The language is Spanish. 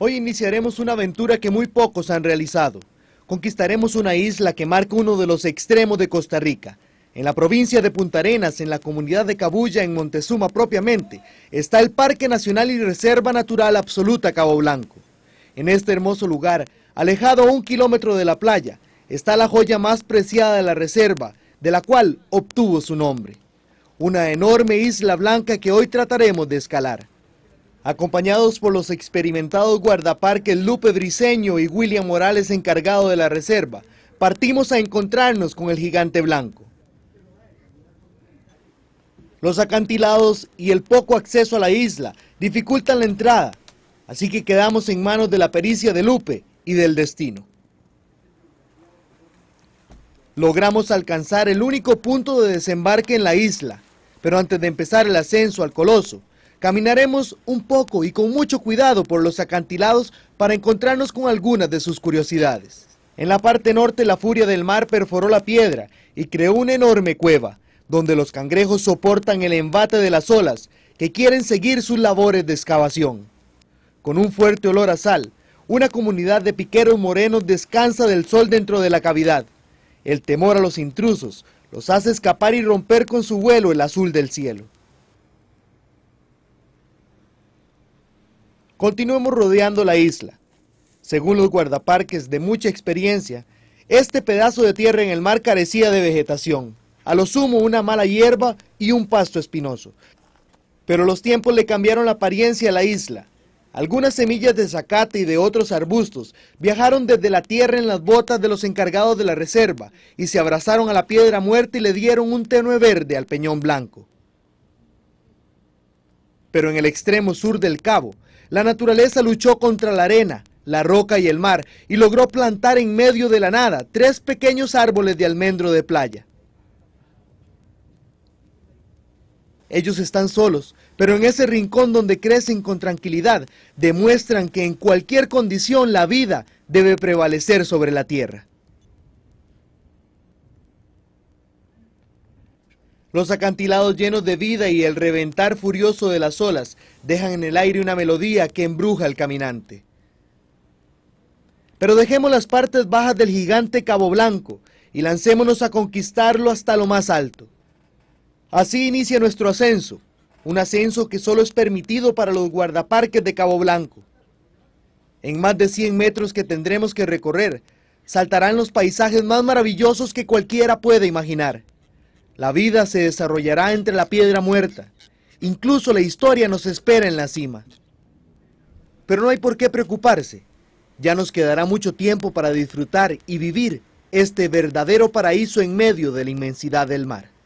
Hoy iniciaremos una aventura que muy pocos han realizado. Conquistaremos una isla que marca uno de los extremos de Costa Rica. En la provincia de Punta Arenas, en la comunidad de Cabulla, en Montezuma propiamente, está el Parque Nacional y Reserva Natural Absoluta Cabo Blanco. En este hermoso lugar, alejado a un kilómetro de la playa, está la joya más preciada de la reserva, de la cual obtuvo su nombre. Una enorme isla blanca que hoy trataremos de escalar. Acompañados por los experimentados guardaparques Lupe Briseño y William Morales, encargado de la reserva, partimos a encontrarnos con el gigante blanco. Los acantilados y el poco acceso a la isla dificultan la entrada, así que quedamos en manos de la pericia de Lupe y del destino. Logramos alcanzar el único punto de desembarque en la isla, pero antes de empezar el ascenso al coloso, Caminaremos un poco y con mucho cuidado por los acantilados para encontrarnos con algunas de sus curiosidades. En la parte norte la furia del mar perforó la piedra y creó una enorme cueva, donde los cangrejos soportan el embate de las olas que quieren seguir sus labores de excavación. Con un fuerte olor a sal, una comunidad de piqueros morenos descansa del sol dentro de la cavidad. El temor a los intrusos los hace escapar y romper con su vuelo el azul del cielo. Continuemos rodeando la isla. Según los guardaparques de mucha experiencia, este pedazo de tierra en el mar carecía de vegetación, a lo sumo una mala hierba y un pasto espinoso. Pero los tiempos le cambiaron la apariencia a la isla. Algunas semillas de zacate y de otros arbustos viajaron desde la tierra en las botas de los encargados de la reserva y se abrazaron a la piedra muerta y le dieron un tenue verde al peñón blanco. Pero en el extremo sur del cabo, la naturaleza luchó contra la arena, la roca y el mar y logró plantar en medio de la nada tres pequeños árboles de almendro de playa. Ellos están solos, pero en ese rincón donde crecen con tranquilidad, demuestran que en cualquier condición la vida debe prevalecer sobre la tierra. Los acantilados llenos de vida y el reventar furioso de las olas dejan en el aire una melodía que embruja al caminante. Pero dejemos las partes bajas del gigante Cabo Blanco y lancémonos a conquistarlo hasta lo más alto. Así inicia nuestro ascenso, un ascenso que solo es permitido para los guardaparques de Cabo Blanco. En más de 100 metros que tendremos que recorrer, saltarán los paisajes más maravillosos que cualquiera puede imaginar. La vida se desarrollará entre la piedra muerta. Incluso la historia nos espera en la cima. Pero no hay por qué preocuparse. Ya nos quedará mucho tiempo para disfrutar y vivir este verdadero paraíso en medio de la inmensidad del mar.